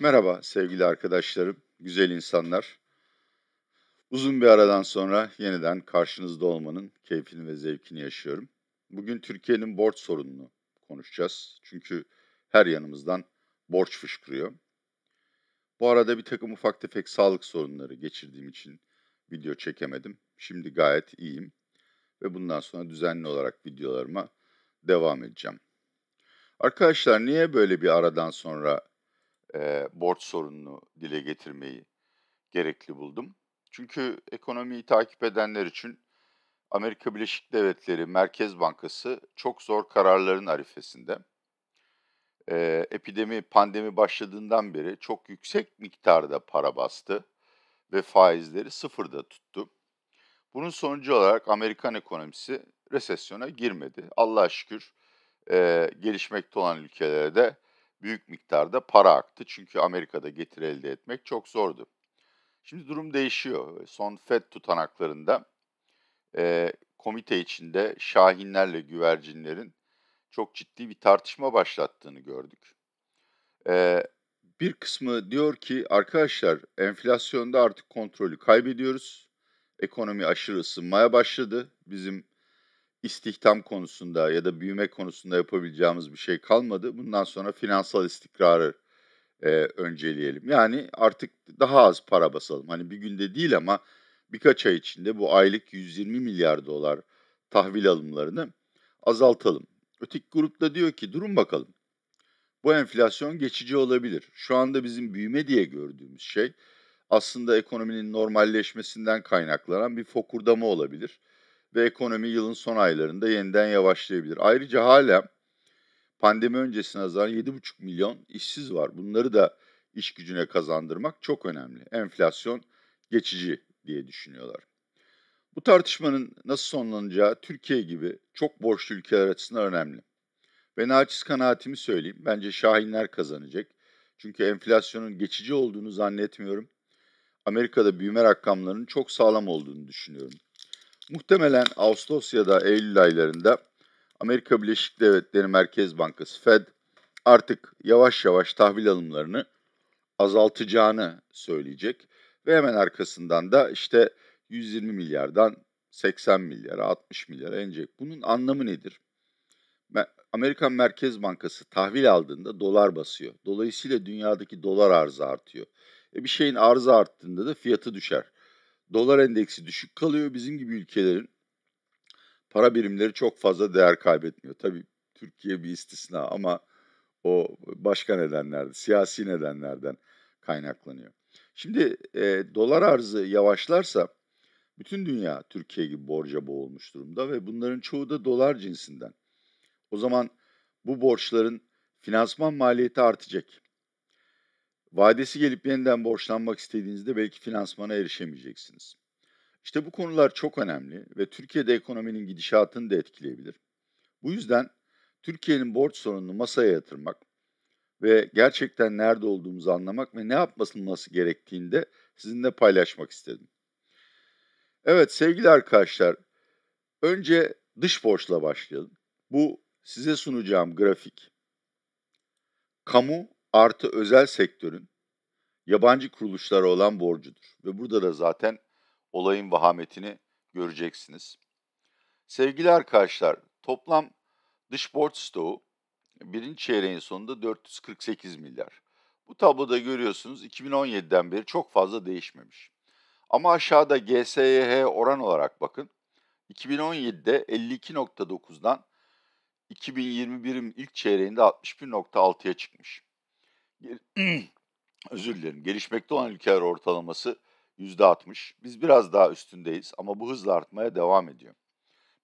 Merhaba sevgili arkadaşlarım, güzel insanlar. Uzun bir aradan sonra yeniden karşınızda olmanın keyfini ve zevkini yaşıyorum. Bugün Türkiye'nin borç sorununu konuşacağız. Çünkü her yanımızdan borç fışkırıyor. Bu arada bir takım ufak tefek sağlık sorunları geçirdiğim için video çekemedim. Şimdi gayet iyiyim ve bundan sonra düzenli olarak videolarıma devam edeceğim. Arkadaşlar niye böyle bir aradan sonra e, borç sorununu dile getirmeyi gerekli buldum. Çünkü ekonomiyi takip edenler için Amerika Birleşik Devletleri Merkez Bankası çok zor kararların arifesinde. E, epidemi, pandemi başladığından beri çok yüksek miktarda para bastı ve faizleri sıfırda tuttu. Bunun sonucu olarak Amerikan ekonomisi resesyona girmedi. Allah şükür e, gelişmekte olan ülkelere de büyük miktarda para aktı. Çünkü Amerika'da getiri elde etmek çok zordu. Şimdi durum değişiyor. Son FED tutanaklarında e, komite içinde şahinlerle güvercinlerin çok ciddi bir tartışma başlattığını gördük. E, bir kısmı diyor ki arkadaşlar enflasyonda artık kontrolü kaybediyoruz. Ekonomi aşırı ısınmaya başladı. Bizim istihdam konusunda ya da büyüme konusunda yapabileceğimiz bir şey kalmadı. Bundan sonra finansal istikrarı e, önceleyelim. Yani artık daha az para basalım. Hani bir günde değil ama birkaç ay içinde bu aylık 120 milyar dolar tahvil alımlarını azaltalım. Öteki grupta diyor ki durun bakalım. Bu enflasyon geçici olabilir. Şu anda bizim büyüme diye gördüğümüz şey aslında ekonominin normalleşmesinden kaynaklanan bir fokurdama olabilir ve ekonomi yılın son aylarında yeniden yavaşlayabilir. Ayrıca hala pandemi öncesine nazaran 7,5 milyon işsiz var. Bunları da iş gücüne kazandırmak çok önemli. Enflasyon geçici diye düşünüyorlar. Bu tartışmanın nasıl sonlanacağı Türkiye gibi çok borçlu ülkeler açısından önemli. Ve naçiz kanaatimi söyleyeyim. Bence Şahinler kazanacak. Çünkü enflasyonun geçici olduğunu zannetmiyorum. Amerika'da büyüme rakamlarının çok sağlam olduğunu düşünüyorum. Muhtemelen Ağustos ya da Eylül aylarında Amerika Birleşik Devletleri Merkez Bankası Fed artık yavaş yavaş tahvil alımlarını azaltacağını söyleyecek ve hemen arkasından da işte 120 milyardan 80 milyara 60 milyara inecek. Bunun anlamı nedir? Amerikan Merkez Bankası tahvil aldığında dolar basıyor. Dolayısıyla dünyadaki dolar arzı artıyor. E bir şeyin arzı arttığında da fiyatı düşer dolar endeksi düşük kalıyor. Bizim gibi ülkelerin para birimleri çok fazla değer kaybetmiyor. Tabii Türkiye bir istisna ama o başka nedenlerden, siyasi nedenlerden kaynaklanıyor. Şimdi e, dolar arzı yavaşlarsa bütün dünya Türkiye gibi borca boğulmuş durumda ve bunların çoğu da dolar cinsinden. O zaman bu borçların finansman maliyeti artacak. Vadesi gelip yeniden borçlanmak istediğinizde belki finansmana erişemeyeceksiniz. İşte bu konular çok önemli ve Türkiye'de ekonominin gidişatını da etkileyebilir. Bu yüzden Türkiye'nin borç sorununu masaya yatırmak ve gerçekten nerede olduğumuzu anlamak ve ne yapması gerektiğinde sizinle paylaşmak istedim. Evet sevgili arkadaşlar, önce dış borçla başlayalım. Bu size sunacağım grafik kamu artı özel sektörün yabancı kuruluşlara olan borcudur. Ve burada da zaten olayın vahametini göreceksiniz. Sevgili arkadaşlar, toplam dış borç stoğu birinci çeyreğin sonunda 448 milyar. Bu tabloda görüyorsunuz 2017'den beri çok fazla değişmemiş. Ama aşağıda GSYH oran olarak bakın. 2017'de 52.9'dan 2021'in ilk çeyreğinde 61.6'ya çıkmış özür dilerim. Gelişmekte olan ülkeler ortalaması %60. Biz biraz daha üstündeyiz ama bu hızla artmaya devam ediyor.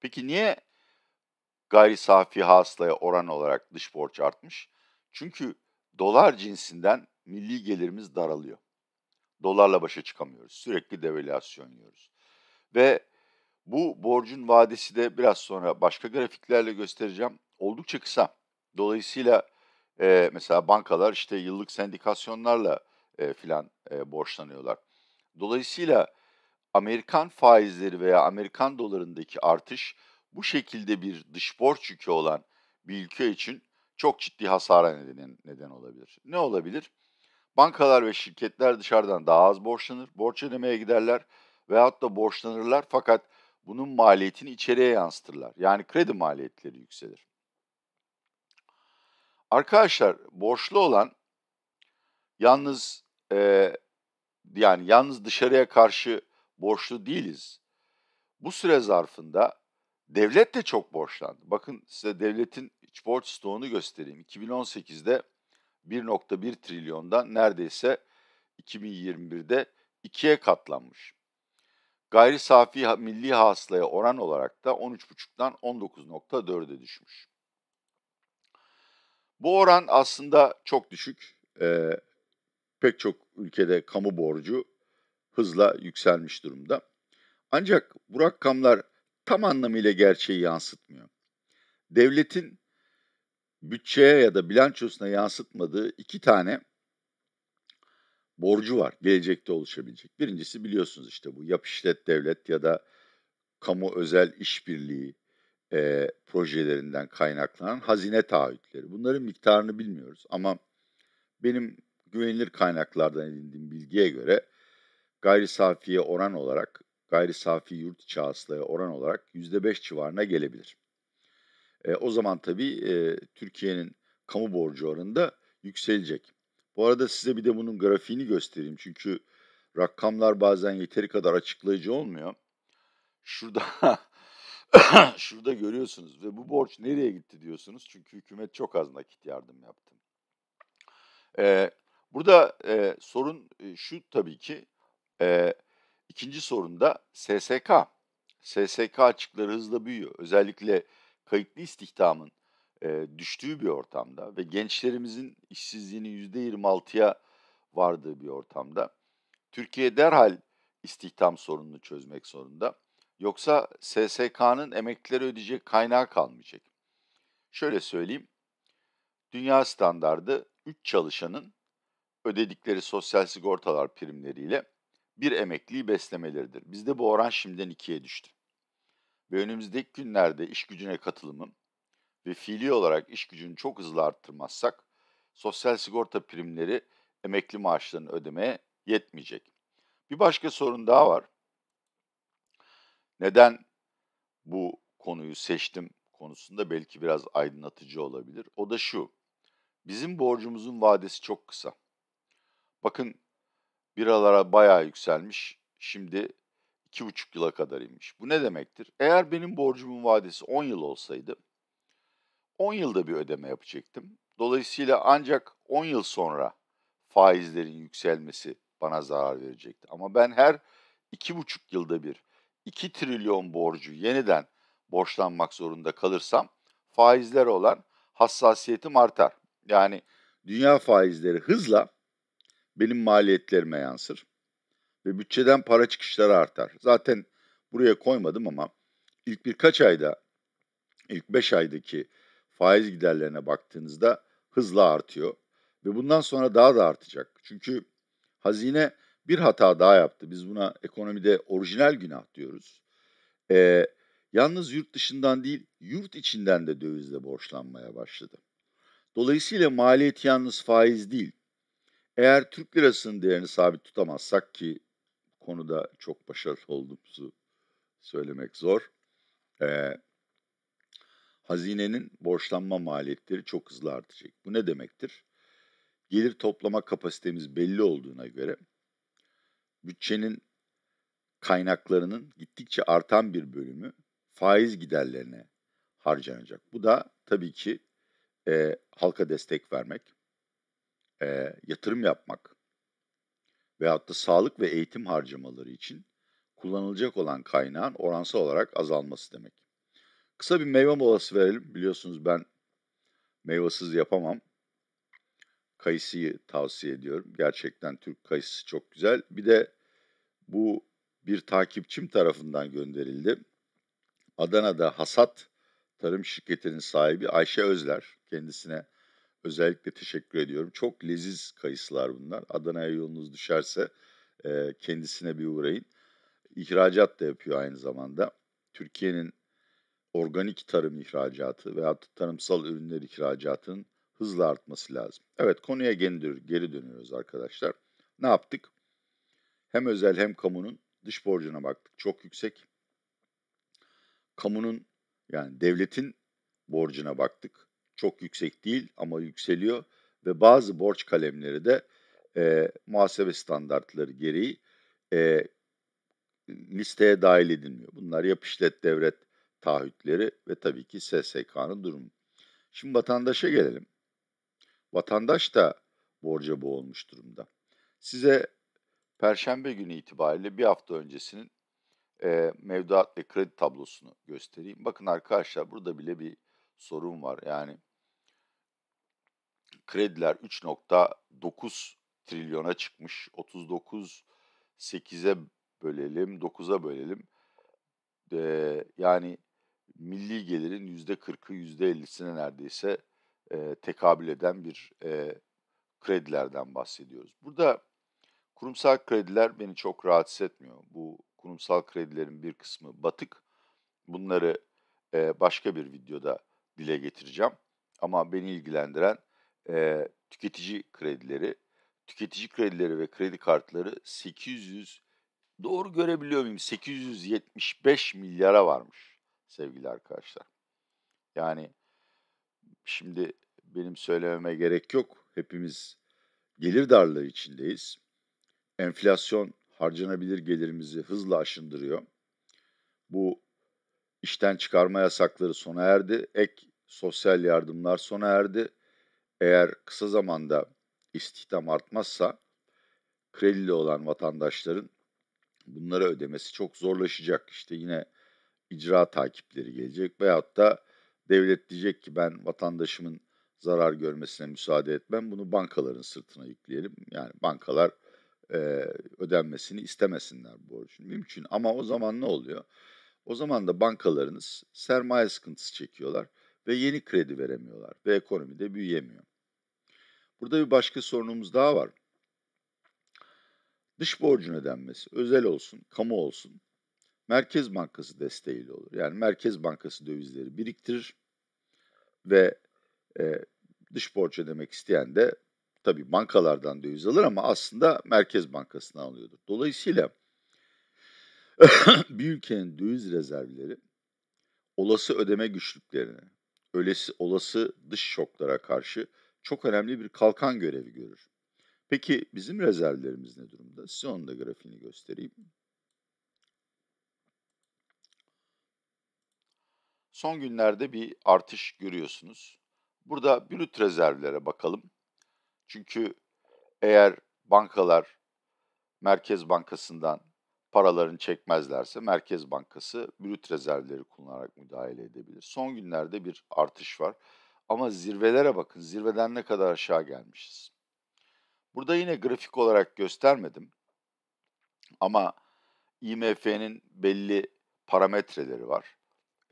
Peki niye gayri safi hasılaya oran olarak dış borç artmış? Çünkü dolar cinsinden milli gelirimiz daralıyor. Dolarla başa çıkamıyoruz. Sürekli devalüasyon yiyoruz. Ve bu borcun vadesi de biraz sonra başka grafiklerle göstereceğim. Oldukça kısa. Dolayısıyla e, mesela bankalar işte yıllık sendikasyonlarla e, filan e, borçlanıyorlar. Dolayısıyla Amerikan faizleri veya Amerikan dolarındaki artış bu şekilde bir dış borç yükü olan bir ülke için çok ciddi hasara neden, neden olabilir. Ne olabilir? Bankalar ve şirketler dışarıdan daha az borçlanır, borç ödemeye giderler veyahut da borçlanırlar fakat bunun maliyetini içeriye yansıtırlar. Yani kredi maliyetleri yükselir. Arkadaşlar borçlu olan yalnız e, yani yalnız dışarıya karşı borçlu değiliz. Bu süre zarfında devlet de çok borçlandı. Bakın size devletin iç borç stoğunu göstereyim. 2018'de 1.1 trilyondan neredeyse 2021'de ikiye katlanmış. Gayri safi milli hasılaya oran olarak da 13.5'dan 19.4'e düşmüş. Bu oran aslında çok düşük. E, pek çok ülkede kamu borcu hızla yükselmiş durumda. Ancak bu rakamlar tam anlamıyla gerçeği yansıtmıyor. Devletin bütçeye ya da bilançosuna yansıtmadığı iki tane borcu var gelecekte oluşabilecek. Birincisi biliyorsunuz işte bu yap işlet devlet ya da kamu özel işbirliği e, projelerinden kaynaklanan hazine taahhütleri. Bunların miktarını bilmiyoruz ama benim güvenilir kaynaklardan edindiğim bilgiye göre gayri safiye oran olarak, gayri safi yurt içi hasılaya oran olarak %5 civarına gelebilir. E, o zaman tabii e, Türkiye'nin kamu borcu oranında yükselecek. Bu arada size bir de bunun grafiğini göstereyim çünkü rakamlar bazen yeteri kadar açıklayıcı olmuyor. Şurada şurada görüyorsunuz ve bu borç nereye gitti diyorsunuz. Çünkü hükümet çok az nakit yardım yaptı. Ee, burada e, sorun e, şu tabii ki e, ikinci sorun da SSK. SSK açıkları hızla büyüyor. Özellikle kayıtlı istihdamın e, düştüğü bir ortamda ve gençlerimizin işsizliğinin %26'ya vardığı bir ortamda Türkiye derhal istihdam sorununu çözmek zorunda. Yoksa SSK'nın emeklileri ödeyecek kaynağı kalmayacak. Şöyle söyleyeyim. Dünya standardı 3 çalışanın ödedikleri sosyal sigortalar primleriyle bir emekliyi beslemeleridir. Bizde bu oran şimdiden ikiye düştü. Ve önümüzdeki günlerde iş gücüne katılımı ve fiili olarak iş gücünü çok hızlı arttırmazsak sosyal sigorta primleri emekli maaşlarını ödemeye yetmeyecek. Bir başka sorun daha var. Neden bu konuyu seçtim konusunda belki biraz aydınlatıcı olabilir. O da şu. Bizim borcumuzun vadesi çok kısa. Bakın biralara bayağı yükselmiş. Şimdi iki buçuk yıla kadar inmiş. Bu ne demektir? Eğer benim borcumun vadesi 10 yıl olsaydı 10 yılda bir ödeme yapacaktım. Dolayısıyla ancak 10 yıl sonra faizlerin yükselmesi bana zarar verecekti. Ama ben her iki buçuk yılda bir 2 trilyon borcu yeniden borçlanmak zorunda kalırsam faizler olan hassasiyetim artar. Yani dünya faizleri hızla benim maliyetlerime yansır ve bütçeden para çıkışları artar. Zaten buraya koymadım ama ilk birkaç ayda, ilk 5 aydaki faiz giderlerine baktığınızda hızla artıyor ve bundan sonra daha da artacak. Çünkü hazine bir hata daha yaptı. Biz buna ekonomide orijinal günah diyoruz. Ee, yalnız yurt dışından değil, yurt içinden de dövizle borçlanmaya başladı. Dolayısıyla maliyet yalnız faiz değil. Eğer Türk lirasının değerini sabit tutamazsak ki konuda çok başarılı olduğumuzu söylemek zor. Ee, hazinenin borçlanma maliyetleri çok hızlı artacak. Bu ne demektir? Gelir toplama kapasitemiz belli olduğuna göre bütçenin kaynaklarının gittikçe artan bir bölümü faiz giderlerine harcanacak. Bu da tabii ki e, halka destek vermek, e, yatırım yapmak veyahut da sağlık ve eğitim harcamaları için kullanılacak olan kaynağın oransal olarak azalması demek. Kısa bir meyve molası verelim. Biliyorsunuz ben meyvasız yapamam. Kayısıyı tavsiye ediyorum. Gerçekten Türk kayısı çok güzel. Bir de bu bir takipçim tarafından gönderildi. Adana'da Hasat Tarım Şirketi'nin sahibi Ayşe Özler. Kendisine özellikle teşekkür ediyorum. Çok leziz kayısılar bunlar. Adana'ya yolunuz düşerse e, kendisine bir uğrayın. İhracat da yapıyor aynı zamanda. Türkiye'nin organik tarım ihracatı veya tarımsal ürünler ihracatının hızla artması lazım. Evet konuya geri, dönüyoruz arkadaşlar. Ne yaptık? Hem özel hem kamunun dış borcuna baktık. Çok yüksek. Kamunun yani devletin borcuna baktık. Çok yüksek değil ama yükseliyor ve bazı borç kalemleri de e, muhasebe standartları gereği e, listeye dahil edilmiyor. Bunlar yapışlet devlet devret taahhütleri ve tabii ki SSK'nın durumu. Şimdi vatandaşa gelelim. Vatandaş da borca boğulmuş durumda. Size Perşembe günü itibariyle bir hafta öncesinin e, mevduat ve kredi tablosunu göstereyim. Bakın arkadaşlar burada bile bir sorun var. Yani krediler 3.9 trilyona çıkmış. 39 8'e bölelim, 9'a bölelim. E, yani milli gelirin %40'ı, %50'sine neredeyse e, tekabül eden bir e, kredilerden bahsediyoruz. Burada Kurumsal krediler beni çok rahatsız etmiyor. Bu kurumsal kredilerin bir kısmı batık. Bunları e, başka bir videoda dile getireceğim. Ama beni ilgilendiren e, tüketici kredileri, tüketici kredileri ve kredi kartları 800 doğru görebiliyor muyum? 875 milyara varmış sevgili arkadaşlar. Yani şimdi benim söylememe gerek yok. Hepimiz gelir darlığı içindeyiz. Enflasyon harcanabilir gelirimizi hızla aşındırıyor. Bu işten çıkarma yasakları sona erdi. Ek sosyal yardımlar sona erdi. Eğer kısa zamanda istihdam artmazsa kredili olan vatandaşların bunları ödemesi çok zorlaşacak. İşte yine icra takipleri gelecek veyahut da devlet diyecek ki ben vatandaşımın zarar görmesine müsaade etmem. Bunu bankaların sırtına yükleyelim. Yani bankalar e, ödenmesini istemesinler borcun. Mümkün ama o zaman ne oluyor? O zaman da bankalarınız sermaye sıkıntısı çekiyorlar ve yeni kredi veremiyorlar ve ekonomi de büyüyemiyor. Burada bir başka sorunumuz daha var. Dış borcun ödenmesi, özel olsun, kamu olsun, Merkez Bankası desteğiyle olur. Yani Merkez Bankası dövizleri biriktirir ve e, dış borç ödemek isteyen de tabii bankalardan döviz alır ama aslında Merkez Bankası'na alıyordur. Dolayısıyla bir ülkenin döviz rezervleri olası ödeme güçlüklerine, ölesi, olası dış şoklara karşı çok önemli bir kalkan görevi görür. Peki bizim rezervlerimiz ne durumda? Size onun da grafiğini göstereyim. Son günlerde bir artış görüyorsunuz. Burada brüt rezervlere bakalım. Çünkü eğer bankalar Merkez Bankası'ndan paralarını çekmezlerse Merkez Bankası brüt rezervleri kullanarak müdahale edebilir. Son günlerde bir artış var. Ama zirvelere bakın. Zirveden ne kadar aşağı gelmişiz. Burada yine grafik olarak göstermedim. Ama IMF'nin belli parametreleri var.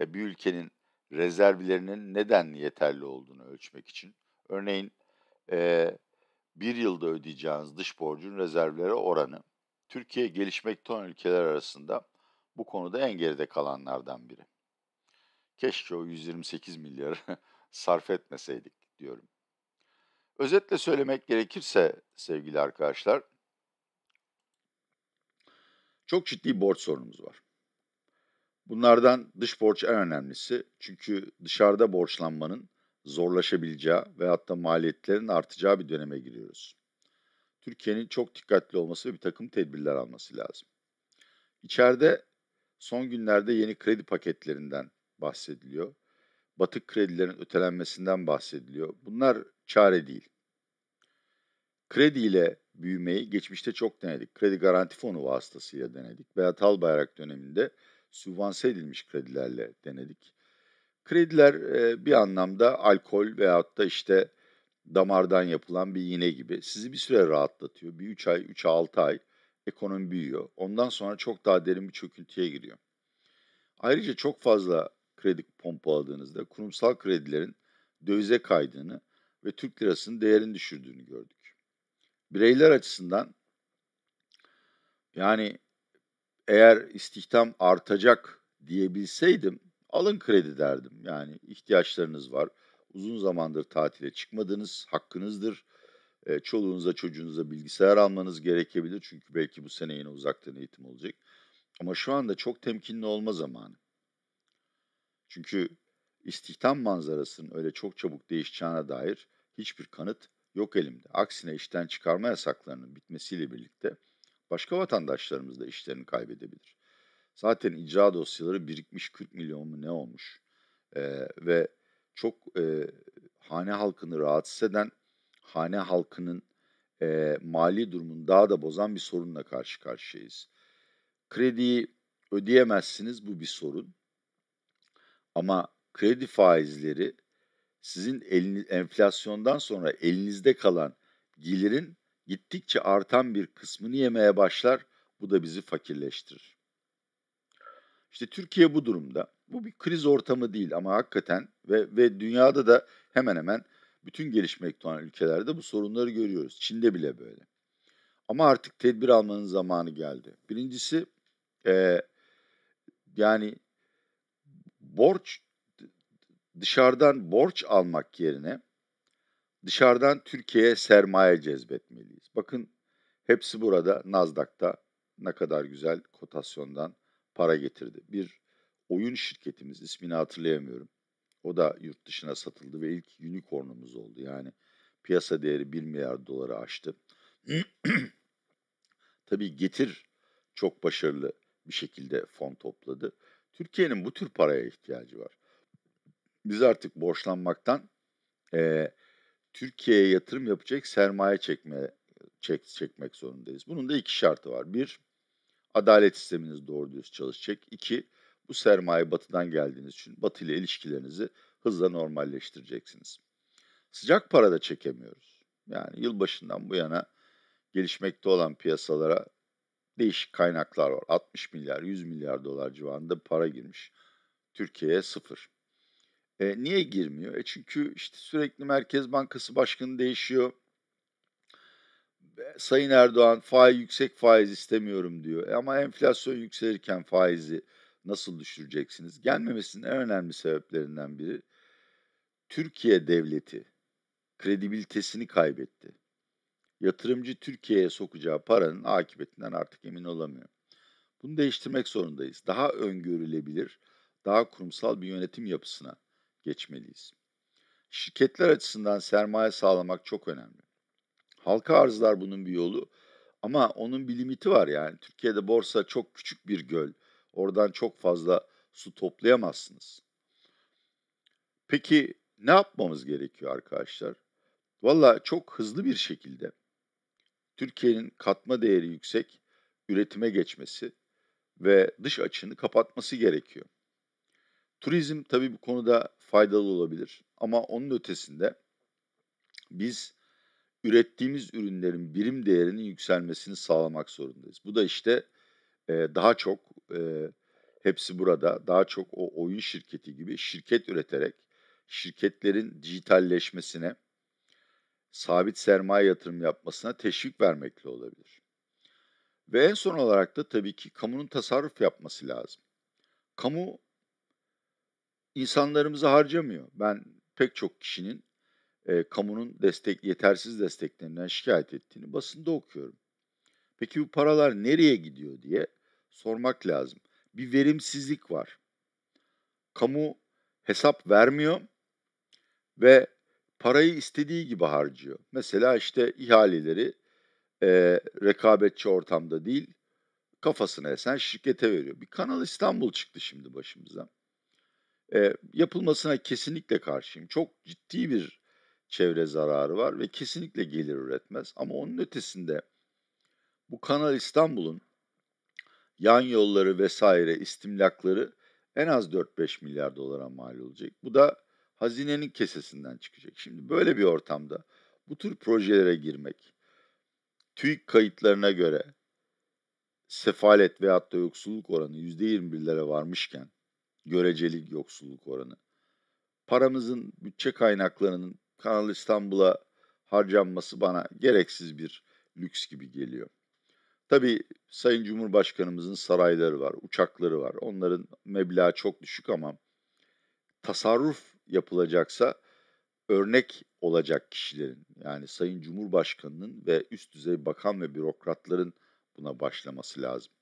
E, bir ülkenin rezervlerinin neden yeterli olduğunu ölçmek için. Örneğin e, bir yılda ödeyeceğiniz dış borcun rezervlere oranı Türkiye gelişmekte olan ülkeler arasında bu konuda en geride kalanlardan biri. Keşke o 128 milyarı sarf etmeseydik diyorum. Özetle söylemek gerekirse sevgili arkadaşlar, çok ciddi borç sorunumuz var. Bunlardan dış borç en önemlisi çünkü dışarıda borçlanmanın zorlaşabileceği ve hatta maliyetlerin artacağı bir döneme giriyoruz. Türkiye'nin çok dikkatli olması ve bir takım tedbirler alması lazım. İçeride son günlerde yeni kredi paketlerinden bahsediliyor. Batık kredilerin ötelenmesinden bahsediliyor. Bunlar çare değil. Krediyle büyümeyi geçmişte çok denedik. Kredi garanti fonu vasıtasıyla denedik veya Talbayrak döneminde sübvanse edilmiş kredilerle denedik. Krediler e, bir anlamda alkol veyahut da işte damardan yapılan bir iğne gibi sizi bir süre rahatlatıyor. Bir 3 ay, 3-6 ay ekonomi büyüyor. Ondan sonra çok daha derin bir çöküntüye giriyor. Ayrıca çok fazla kredi pompaladığınızda kurumsal kredilerin dövize kaydığını ve Türk lirasının değerini düşürdüğünü gördük. Bireyler açısından yani eğer istihdam artacak diyebilseydim alın kredi derdim. Yani ihtiyaçlarınız var. Uzun zamandır tatile çıkmadınız, hakkınızdır. E, çoluğunuza çocuğunuza bilgisayar almanız gerekebilir. Çünkü belki bu sene yine uzaktan eğitim olacak. Ama şu anda çok temkinli olma zamanı. Çünkü istihdam manzarasının öyle çok çabuk değişeceğine dair hiçbir kanıt yok elimde. Aksine işten çıkarma yasaklarının bitmesiyle birlikte başka vatandaşlarımız da işlerini kaybedebilir. Zaten icra dosyaları birikmiş 40 milyon mu ne olmuş. E, ve çok e, hane halkını rahatsız eden, hane halkının e, mali durumunu daha da bozan bir sorunla karşı karşıyayız. Krediyi ödeyemezsiniz bu bir sorun. Ama kredi faizleri sizin eliniz, enflasyondan sonra elinizde kalan gelirin gittikçe artan bir kısmını yemeye başlar. Bu da bizi fakirleştirir. İşte Türkiye bu durumda. Bu bir kriz ortamı değil ama hakikaten ve, ve dünyada da hemen hemen bütün gelişmekte olan ülkelerde bu sorunları görüyoruz. Çin'de bile böyle. Ama artık tedbir almanın zamanı geldi. Birincisi e, yani borç dışarıdan borç almak yerine dışarıdan Türkiye'ye sermaye cezbetmeliyiz. Bakın hepsi burada Nasdaq'ta ne kadar güzel kotasyondan para getirdi. Bir oyun şirketimiz ismini hatırlayamıyorum. O da yurt dışına satıldı ve ilk unicornumuz oldu. Yani piyasa değeri 1 milyar doları aştı. Tabii Getir çok başarılı bir şekilde fon topladı. Türkiye'nin bu tür paraya ihtiyacı var. Biz artık borçlanmaktan e, Türkiye'ye yatırım yapacak sermaye çekme çek, çekmek zorundayız. Bunun da iki şartı var. Bir, Adalet sisteminiz doğru düz çalışacak. İki, bu sermaye batıdan geldiğiniz için batı ile ilişkilerinizi hızla normalleştireceksiniz. Sıcak para da çekemiyoruz. Yani yılbaşından bu yana gelişmekte olan piyasalara değişik kaynaklar var. 60 milyar, 100 milyar dolar civarında para girmiş. Türkiye'ye sıfır. E, niye girmiyor? E çünkü işte sürekli Merkez Bankası Başkanı değişiyor. Sayın Erdoğan faiz yüksek faiz istemiyorum diyor. E ama enflasyon yükselirken faizi nasıl düşüreceksiniz? Gelmemesinin en önemli sebeplerinden biri Türkiye devleti kredibilitesini kaybetti. Yatırımcı Türkiye'ye sokacağı paranın akıbetinden artık emin olamıyor. Bunu değiştirmek zorundayız. Daha öngörülebilir, daha kurumsal bir yönetim yapısına geçmeliyiz. Şirketler açısından sermaye sağlamak çok önemli. Halka arzlar bunun bir yolu. Ama onun bir limiti var yani. Türkiye'de borsa çok küçük bir göl. Oradan çok fazla su toplayamazsınız. Peki ne yapmamız gerekiyor arkadaşlar? Valla çok hızlı bir şekilde Türkiye'nin katma değeri yüksek üretime geçmesi ve dış açığını kapatması gerekiyor. Turizm tabii bu konuda faydalı olabilir ama onun ötesinde biz ürettiğimiz ürünlerin birim değerinin yükselmesini sağlamak zorundayız. Bu da işte e, daha çok e, hepsi burada daha çok o oyun şirketi gibi şirket üreterek şirketlerin dijitalleşmesine, sabit sermaye yatırım yapmasına teşvik vermekle olabilir. Ve en son olarak da tabii ki kamunun tasarruf yapması lazım. Kamu insanlarımızı harcamıyor. Ben pek çok kişinin e, kamunun destek yetersiz desteklerinden şikayet ettiğini basında okuyorum. Peki bu paralar nereye gidiyor diye sormak lazım. Bir verimsizlik var. Kamu hesap vermiyor ve parayı istediği gibi harcıyor. Mesela işte ihaleleri e, rekabetçi ortamda değil, kafasına esen şirkete veriyor. Bir Kanal İstanbul çıktı şimdi başımıza. E, yapılmasına kesinlikle karşıyım. Çok ciddi bir çevre zararı var ve kesinlikle gelir üretmez. Ama onun ötesinde bu Kanal İstanbul'un yan yolları vesaire istimlakları en az 4-5 milyar dolara mal olacak. Bu da hazinenin kesesinden çıkacak. Şimdi böyle bir ortamda bu tür projelere girmek, TÜİK kayıtlarına göre sefalet veyahut da yoksulluk oranı %21'lere varmışken, göreceli yoksulluk oranı, paramızın, bütçe kaynaklarının Kanal İstanbul'a harcanması bana gereksiz bir lüks gibi geliyor. Tabi Sayın Cumhurbaşkanımızın sarayları var, uçakları var. Onların meblağı çok düşük ama tasarruf yapılacaksa örnek olacak kişilerin yani Sayın Cumhurbaşkanının ve üst düzey bakan ve bürokratların buna başlaması lazım.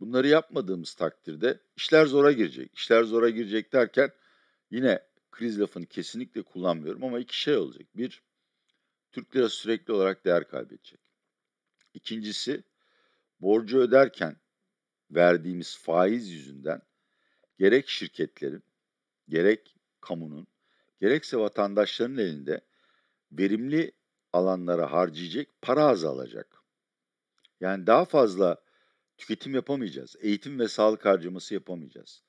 Bunları yapmadığımız takdirde işler zora girecek. İşler zora girecek derken yine kriz lafını kesinlikle kullanmıyorum ama iki şey olacak. Bir, Türk lirası sürekli olarak değer kaybedecek. İkincisi, borcu öderken verdiğimiz faiz yüzünden gerek şirketlerin, gerek kamunun, gerekse vatandaşların elinde verimli alanlara harcayacak para azalacak. Yani daha fazla tüketim yapamayacağız. Eğitim ve sağlık harcaması yapamayacağız.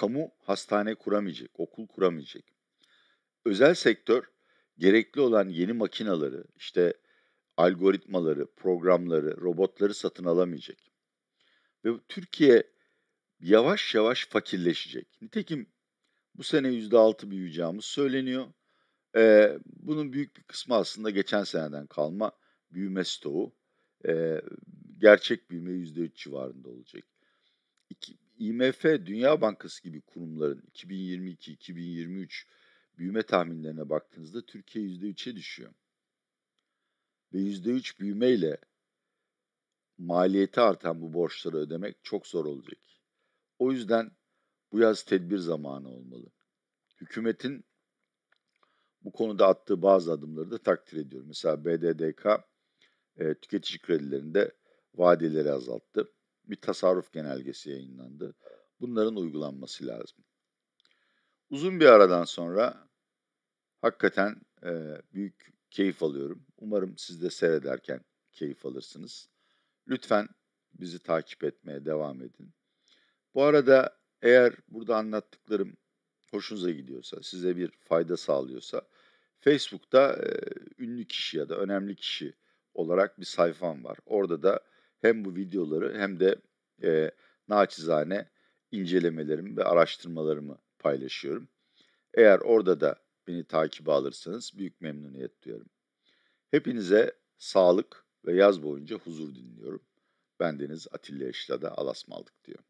Kamu hastane kuramayacak, okul kuramayacak. Özel sektör gerekli olan yeni makinaları, işte algoritmaları, programları, robotları satın alamayacak. Ve Türkiye yavaş yavaş fakirleşecek. Nitekim bu sene %6 büyüyeceğimiz söyleniyor. Ee, bunun büyük bir kısmı aslında geçen seneden kalma büyüme stoğu. Ee, gerçek büyüme %3 civarında olacak. IMF, Dünya Bankası gibi kurumların 2022-2023 büyüme tahminlerine baktığınızda Türkiye %3'e düşüyor. Ve %3 büyümeyle maliyeti artan bu borçları ödemek çok zor olacak. O yüzden bu yaz tedbir zamanı olmalı. Hükümetin bu konuda attığı bazı adımları da takdir ediyorum. Mesela BDDK e, tüketici kredilerinde vadeleri azalttı bir tasarruf genelgesi yayınlandı. Bunların uygulanması lazım. Uzun bir aradan sonra hakikaten e, büyük keyif alıyorum. Umarım siz de seyrederken keyif alırsınız. Lütfen bizi takip etmeye devam edin. Bu arada eğer burada anlattıklarım hoşunuza gidiyorsa, size bir fayda sağlıyorsa Facebook'ta e, ünlü kişi ya da önemli kişi olarak bir sayfam var. Orada da hem bu videoları hem de e, naçizane incelemelerimi ve araştırmalarımı paylaşıyorum. Eğer orada da beni takip alırsanız büyük memnuniyet duyarım. Hepinize sağlık ve yaz boyunca huzur dinliyorum. Bendeniz Atilla Eşla'da Alasmaldık diyor.